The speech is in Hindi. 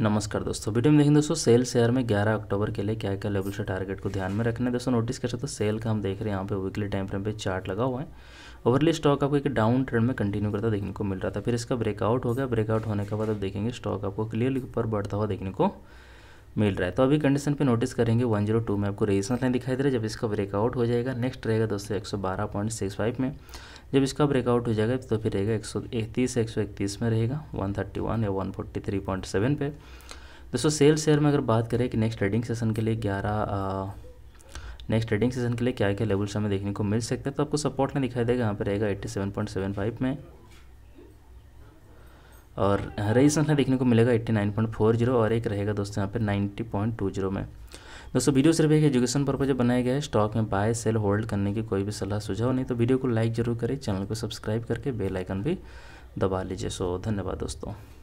नमस्कार दोस्तों वीडियो में देखें दोस्तों सेल शेयर में 11 अक्टूबर के लिए क्या क्या लेवल से टारगेट को ध्यान में रखना है दोस्तों नोटिस कर सकते हो सेल का हम देख रहे हैं यहाँ पे वीकली टाइम फ्रेम पे चार्ट लगा हुआ है ओवरली स्टॉक आपको एक डाउन ट्रेंड में कंटिन्यू करता देखने को मिल रहा था फिर इसका ब्रेकआउट हो गया ब्रेकआउट होने के बाद आप देखेंगे स्टॉक आपको क्लियरली ऊपर बढ़ता हुआ देखने को मिल रहा है तो अभी कंडीशन पे नोटिस करेंगे 102 में आपको रेजिस्टेंस लाइन दिखाई दे रहा है जब इसका ब्रेकआउट हो जाएगा नेक्स्ट रहेगा दोस्तों एक में जब इसका ब्रेकआउट हो जाएगा तो फिर रहेगा एक सौ में रहेगा वन या वन पे दोस्तों सेल शेयर में अगर बात करें कि नेक्स्ट ट्रेडिंग सेशन के लिए ग्यारह नेक्स्ट ट्रेडिंग सेशन के लिए क्या क्या लेवल्स हमें देखने को मिल सकता है तो आपको सपोर्ट में दिखाई देगा यहाँ पर रहेगा 87.75 में और रेजिस्टेंस यहाँ देखने को मिलेगा 89.40 और एक रहेगा दोस्तों यहाँ पर 90.20 में दोस्तों वीडियो सिर्फ एक एजुकेशन पर्पज बनाया गया है स्टॉक में बाय सेल होल्ड करने की कोई भी सलाह सुझाव नहीं तो वीडियो को लाइक जरूर करें चैनल को सब्सक्राइब करके बेलाइकन भी दबा लीजिए सो धन्यवाद दोस्तों